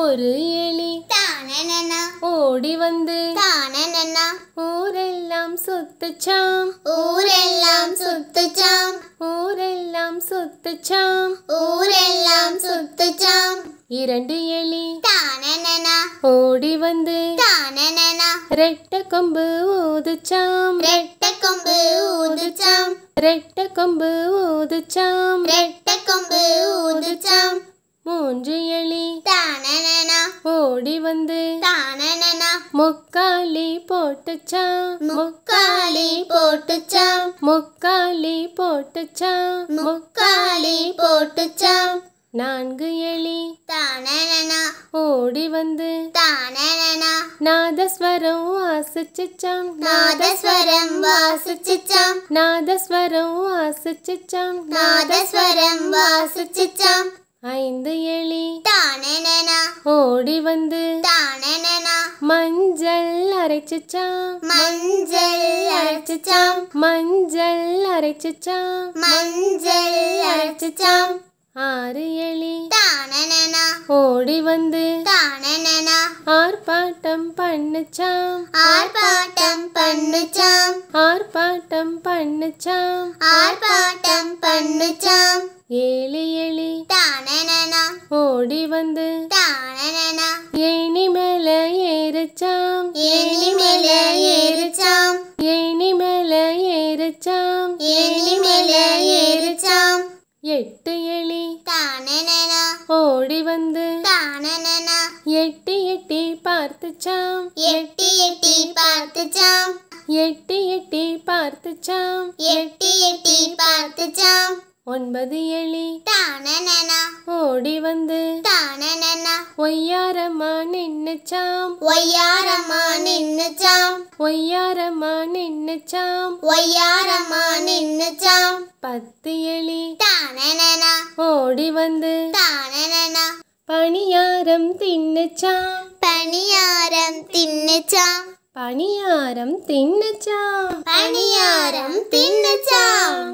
ஒரு எலி ஓடி வந்து ஊரெல்லாம் சுத்துச்சாம் ஊரெல்லாம் சுத்துச்சாம் ஊரெல்லாம் சுத்துச்சாம் ஊரெல்லாம் சுத்துச்சாம் இரண்டு எலி ஓடி வந்து ரெட்ட கொம்பு ஊதுச்சாம் ரெட்ட கொம்பு ஊதுச்சாம் ரெட்ட கொம்பு ஊதுச்சாம் ரெட்ட கொம்பு ஊதுச்சாம் மூன்று ஓடி வந்து முக்காலி போட்டுச்சா முக்காலி போட்டுச்சா முக்காலி போட்டுச்சா முக்காலி போட்டுச்சா நான்கு எலி தானனா ஓடி வந்து தானனா நாதஸ்வரம் வாசிச்சிச்சாம் நாதஸ்வரம் வாசிச்சிச்சாம் நாதஸ்வரம் வாசிச்சிச்சாம் நாதஸ்வரம் வாசிச்சிச்சாம் ஐந்து எலி தானேனா ஓடி வந்து தானேனா மஞ்சள் அரைச்சிச்சாம் மஞ்சள் அரைச்சிச்சாம் மஞ்சள் அரைச்சிச்சாம் மஞ்சள் அரைச்சிச்சாம் ஆறு எலி தானேனா ஓடி வந்து தானேனா ஆர்ப்பாட்டம் பண்ணுச்சாம் ஆர்ப்பாட்டம் பண்ணுச்சாம் ஆர்ப்பாட்டம் பண்ணுச்சாம் ஆர்ப்பாட்டம் பண்ணுச்சாம் ஏழு எலி ஓடி வந்து ஏனி மேல ஏறிச்சாம் ஏனி மேல ஏறிச்சாம் ஏனி மேல எட்டு எலி ஓடி வந்து எட்டி எட்டி பார்த்துச்சாம் எட்டி எட்டி பார்த்துச்சாம் எட்டி எட்டி பார்த்துச்சாம் எட்டி எட்டி பார்த்துச்சாம் ஒன்பது எலி ஓடி வந்து ஒய்யாரம்மா நின்னுச்சாம் ஒய்யாரம்மா நின்னுச்சாம் ஒய்யாரம்மா நின்னுச்சாம் ஒய்யாரம்மா நின்னுச்சாம் பத்து எலி ஓடி வந்து பணியாரம் தின்னுச்சாம் பணியாரம் தின்னுச்சாம் பணியாரம் தின்னுச்சாம் பணியாரம் தின்னுச்சாம்